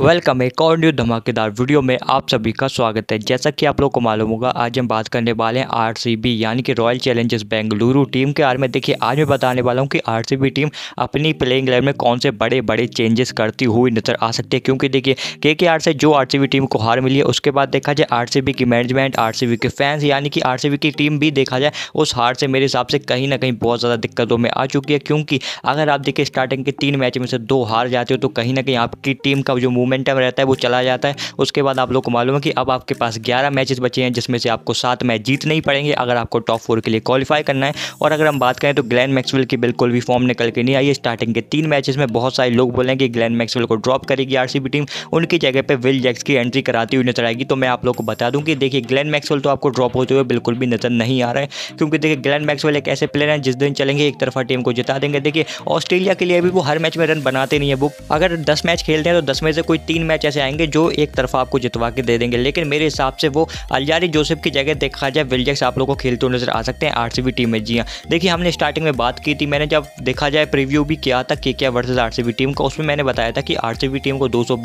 welcome एक और new धमाकेदार वीडियो में आप सभी का स्वागत है जैसा कि आप लोग को मालूम होगा आज हम बात करने वाले हैं आरसीबी यानी कि रॉयल चैलेंजर्स बेंगलुरु टीम के बारे में देखिए आज मैं बताने वाला हूं कि आरसीबी टीम अपनी प्लेइंग लाइन में कौन से बड़े बड़े चेंजेस करती हुई नजर आ सकती है क्योंकि देखिए के से जो आर टीम को हार मिली है उसके बाद देखा जाए आर की मैनेजमेंट आर के फैंस यानी कि आर की टीम भी देखा जाए उस हार से मेरे हिसाब से कहीं ना कहीं बहुत ज़्यादा दिक्कतों में आ चुकी है क्योंकि अगर आप देखिए स्टार्टिंग के तीन मैच में से दो हार जाते हो तो कहीं ना कहीं आपकी टीम का जो मोमेंटम रहता है वो चला जाता है उसके बाद आप लोग को मालूम है कि अब आपके पास ग्यारह मैचेस बचे हैं जिसमें से आपको सात मैच जीतने ही पड़ेंगे अगर आपको टॉप फोर के लिए क्वालिफाई करना है और अगर हम बात करें तो ग्लैन मैक्सवेल की बिल्कुल भी फॉर्म निकल के नहीं आई है स्टार्टिंग के तीन मैचेस में बहुत सारे लोग बोले कि ग्लैन मैक्सवेल को ड्रॉप करेगी आर टीम उनकी जगह पर विल जैक्स की एंट्री कराती हुई नजर आएगी तो मैं आप लोग को बता दूँ कि देखिए ग्लैन मैक्सवेल तो आपको ड्रॉप होते हुए बिल्कुल भी नजर नहीं आ रहे हैं क्योंकि देखिए ग्लैन मैक्सवेल एक ऐसे प्लेयर हैं जिस दिन चलेंगे एक तरफा टीम को जिता देंगे देखिए ऑस्ट्रेलिया के लिए भी वो हर मैच में रन बनाते नहीं है वो अगर दस मैच खेलते हैं तो दस में से कोई तीन मैच ऐसे आएंगे जो एक तरफा आपको जितवा के दे देंगे लेकिन मेरे हिसाब से वो अलजारी जोसेफ की जगह देखा जाए विलजक्स आप लोग को खेलते हुए नजर आ सकते हैं आठ टीम में जी हाँ देखिए हमने स्टार्टिंग में बात की थी मैंने जब देखा जाए प्रीव्यू भी किया था के क्या वर्सेज आरसीबी टीम का उसमें मैंने बताया था कि आरसीबी टीम को दो सौ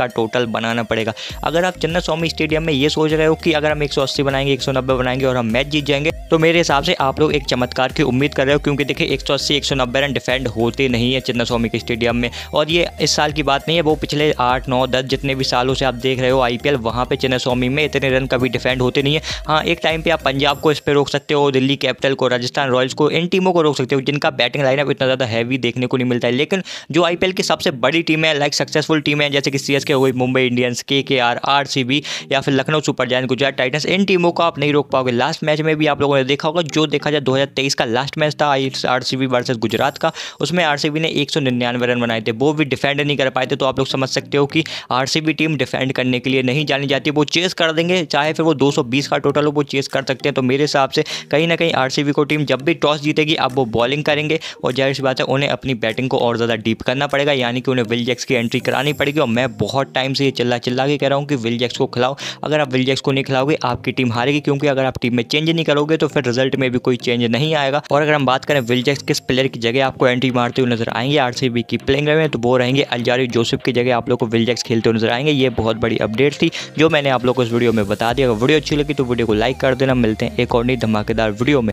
का टोटल बनाना पड़ेगा अगर आप चन्ना स्वामी स्टेडियम में ये सोच रहे हो कि अगर हम एक बनाएंगे एक बनाएंगे और हम मैच जीत जाएंगे तो मेरे हिसाब से आप लोग एक चमत्कार की उम्मीद कर रहे हो क्योंकि देखिए 180 190 रन डिफेंड होते नहीं है चन्ना स्वामी के स्टेडियम में और ये इस साल की बात नहीं है वो पिछले पिछले आठ नौ दस जितने भी सालों से आप देख रहे हो आई पी वहाँ पर स्वामी में इतने रन कभी डिफेंड होते नहीं है हाँ एक टाइम पर आप पंजाब को इस पर रोक सकते हो दिल्ली कैपिटल को राजस्थान रॉयल्स को इन टीमों को रोक सकते हो जिनका बैटिंग लाइनअप इतना ज़्यादा हैवी देखने को नहीं मिलता है लेकिन जो आई की सबसे बड़ी टीम है लाइक सक्सेसफुल टीम है जैसे कि सी हो गई मुंबई इंडियंस के के आर आर सी बी या फिर Lucknow super Giants Gujarat Titans इन टीमों को आप नहीं रोक पाओगे लास्ट मैच में भी आप लोगों ने देखा होगा जो देखा जाए तेईस का लास्ट मैच था I R C B versus Gujarat का उसमें आर सी बी ने एक सौ निन्यानवे रन बनाए थे वो भी डिफेंड नहीं कर पाए थे तो आप लोग समझ सकते हो कि आर टीम डिफेंड करने के लिए नहीं जानी जाती वो चेस कर देंगे चाहे फिर वो दो का टोटल हो वो चेस कर सकते हैं तो मेरे हिसाब से कहीं ना कहीं आरसीबी को टीम जब भी टॉस जीतेगी अब वो बॉलिंग करेंगे और जाहिर सी बात है उन्हें अपनी बैटिंग को और ज़्यादा डीप करना पड़ेगा यानी कि उन्हें विल जैक्स की एंट्री करानी पड़ेगी और मैं बहुत टाइम से ये चिल्ला चिल्ला के कह रहा हूँ कि विल जैक्स को खिलाओ अगर आप विल जैक्स को नहीं खिलाओगे आपकी टीम हारेगी क्योंकि अगर आप टीम में चेंज नहीं करोगे तो फिर रिजल्ट में भी कोई चेंज नहीं आएगा और अगर हम बात करें विल जैक्स किस प्लेयर की जगह आपको एंट्री मारते हुए नजर आएंगे आरसीबी की प्लेंग में तो वो रहेंगे अलजारी जोसेफ की जगह आप लोग को विलजैक्स खेलते हुए नजर आएंगे ये बहुत बड़ी अपडेट थी जो मैंने आप लोग को इस वीडियो में बता दिया अगर वीडियो अच्छी लगी तो वीडियो को लाइक कर देना मिलते हैं एक और नहीं धमाकेदार वीडियो में